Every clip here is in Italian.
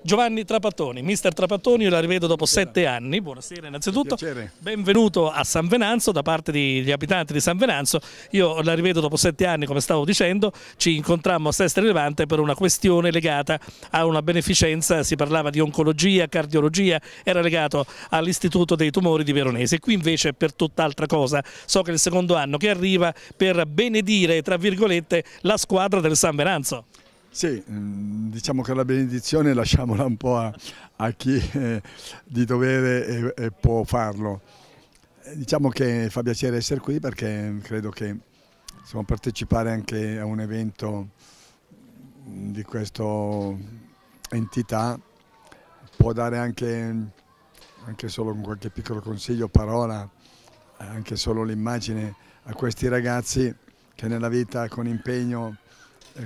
Giovanni Trapattoni, mister Trapattoni, io la rivedo dopo Buonasera. sette anni, buonasera innanzitutto, benvenuto a San Venanzo da parte degli abitanti di San Venanzo, io la rivedo dopo sette anni come stavo dicendo, ci incontrammo a Sestri Levante per una questione legata a una beneficenza, si parlava di oncologia, cardiologia, era legato all'Istituto dei Tumori di Veronese, qui invece è per tutt'altra cosa, so che è il secondo anno che arriva per benedire tra virgolette la squadra del San Venanzo. Sì, mm, diciamo che la benedizione lasciamola un po' a, a chi eh, di dovere e, e può farlo. Eh, diciamo che fa piacere essere qui perché credo che insomma, partecipare anche a un evento mm, di questa entità può dare anche, anche solo qualche piccolo consiglio, parola, anche solo l'immagine a questi ragazzi che nella vita con impegno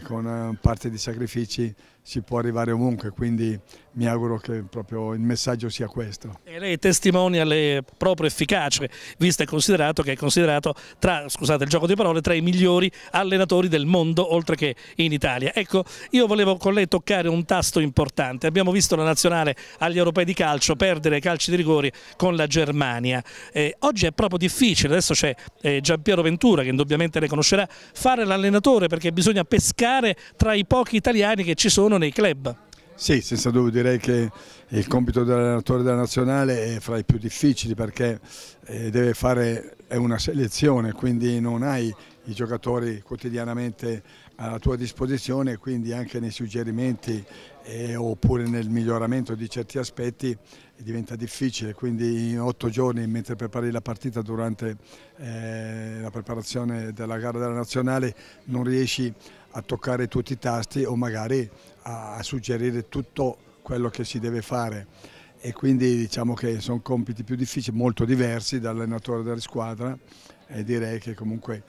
con eh, parte di sacrifici si può arrivare ovunque, quindi mi auguro che proprio il messaggio sia questo. E lei testimonia le proprio efficace, visto e considerato che è considerato tra, scusate il gioco di parole, tra i migliori allenatori del mondo, oltre che in Italia. Ecco, io volevo con lei toccare un tasto importante, abbiamo visto la nazionale agli europei di calcio perdere calci di rigori con la Germania, eh, oggi è proprio difficile, adesso c'è eh, Giampiero Ventura che indubbiamente ne conoscerà, fare l'allenatore perché bisogna pescare tra i pochi italiani che ci sono meno nei club. Sì, senza dubbio direi che il compito dell'allenatore della nazionale è fra i più difficili perché eh, deve fare è una selezione, quindi non hai i giocatori quotidianamente alla tua disposizione, quindi anche nei suggerimenti eh, oppure nel miglioramento di certi aspetti diventa difficile, quindi in otto giorni mentre prepari la partita durante eh, la preparazione della gara della nazionale non riesci a a toccare tutti i tasti o magari a, a suggerire tutto quello che si deve fare e quindi diciamo che sono compiti più difficili, molto diversi dall'allenatore della squadra e direi che comunque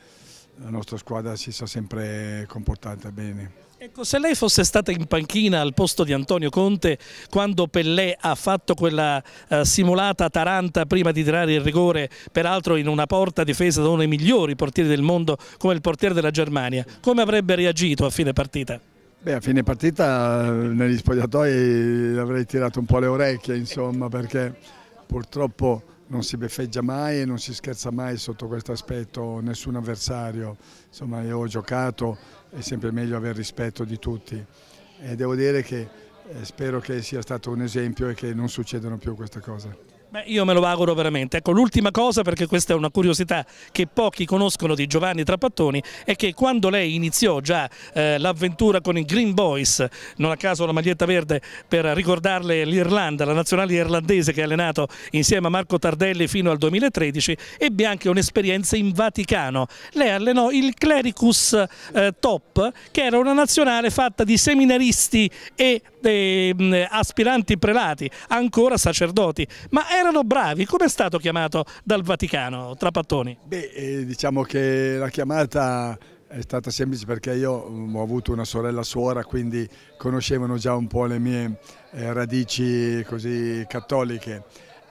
la nostra squadra si sta sempre comportata bene. Ecco, se lei fosse stata in panchina al posto di Antonio Conte quando Pellè ha fatto quella eh, simulata taranta prima di tirare il rigore, peraltro in una porta difesa da uno dei migliori portieri del mondo come il portiere della Germania, come avrebbe reagito a fine partita? Beh, a fine partita eh, negli spogliatoi avrei tirato un po' le orecchie, insomma, perché purtroppo non si beffeggia mai e non si scherza mai sotto questo aspetto nessun avversario. Insomma, io ho giocato, è sempre meglio avere rispetto di tutti e devo dire che eh, spero che sia stato un esempio e che non succedano più queste cose. Beh, io me lo auguro veramente. Ecco, l'ultima cosa, perché questa è una curiosità che pochi conoscono di Giovanni Trapattoni, è che quando lei iniziò già eh, l'avventura con i Green Boys, non a caso la maglietta verde per ricordarle l'Irlanda, la nazionale irlandese che ha allenato insieme a Marco Tardelli fino al 2013, ebbe anche un'esperienza in Vaticano. Lei allenò il Clericus eh, Top, che era una nazionale fatta di seminaristi e eh, aspiranti prelati, ancora sacerdoti, ma è erano bravi. Come è stato chiamato dal Vaticano Trapattoni? Beh, eh, diciamo che la chiamata è stata semplice perché io mm, ho avuto una sorella suora, quindi conoscevano già un po' le mie eh, radici così cattoliche.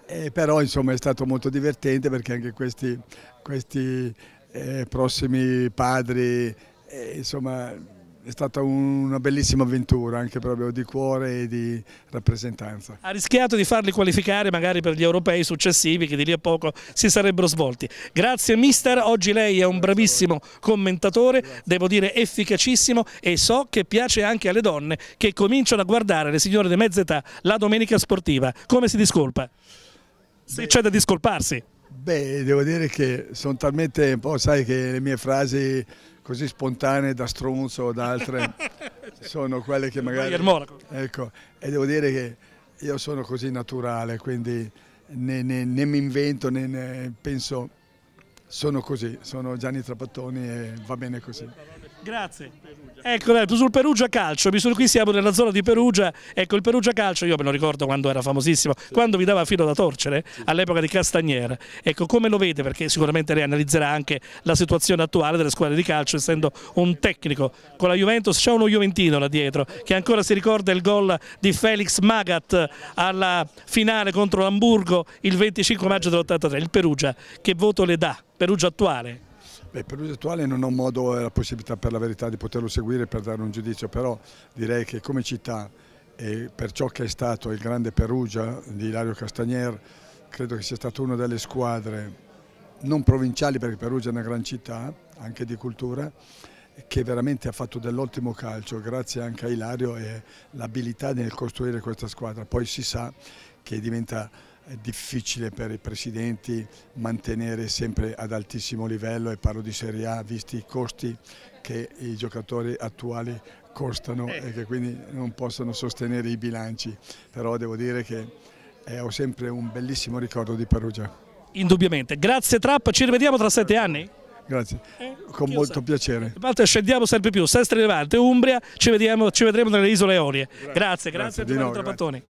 E eh, però insomma è stato molto divertente perché anche questi, questi eh, prossimi padri eh, insomma è stata una bellissima avventura anche proprio di cuore e di rappresentanza. Ha rischiato di farli qualificare magari per gli europei successivi che di lì a poco si sarebbero svolti. Grazie mister, oggi lei è un bravissimo commentatore, devo dire efficacissimo e so che piace anche alle donne che cominciano a guardare le signore di mezza età la domenica sportiva. Come si discolpa? Se c'è da discolparsi. Beh, devo dire che sono talmente un po', sai, che le mie frasi così spontanee da stronzo o da altre sono quelle che magari... Ecco, e devo dire che io sono così naturale, quindi né, né, né mi invento né, né penso... Sono così, sono Gianni Trapattoni e va bene così. Grazie. Ecco, sul Perugia Calcio, qui siamo nella zona di Perugia, ecco il Perugia Calcio, io me lo ricordo quando era famosissimo, quando vi dava filo da torcere, all'epoca di Castagnera. Ecco, come lo vede? Perché sicuramente lei analizzerà anche la situazione attuale delle squadre di calcio, essendo un tecnico con la Juventus, c'è uno Juventino là dietro, che ancora si ricorda il gol di Felix Magat alla finale contro l'Hamburgo il 25 maggio dell'83, il Perugia, che voto le dà? Perugia attuale? Beh, per lui attuale non ho modo e la possibilità per la verità di poterlo seguire per dare un giudizio, però direi che come città e per ciò che è stato il grande Perugia di Ilario Castagnier, credo che sia stata una delle squadre non provinciali perché Perugia è una gran città, anche di cultura, che veramente ha fatto dell'ottimo calcio, grazie anche a Ilario e l'abilità nel costruire questa squadra. Poi si sa che diventa è difficile per i presidenti mantenere sempre ad altissimo livello e parlo di Serie A visti i costi che i giocatori attuali costano eh. e che quindi non possono sostenere i bilanci, però devo dire che eh, ho sempre un bellissimo ricordo di Perugia. Indubbiamente, grazie Trappa, ci rivediamo tra sette anni? Grazie, eh, con molto so. piacere. volte scendiamo sempre più, Sestri Levante, Umbria, ci, vediamo, ci vedremo nelle isole Eorie. Grazie, grazie, grazie, grazie Giovanni Trappattoni.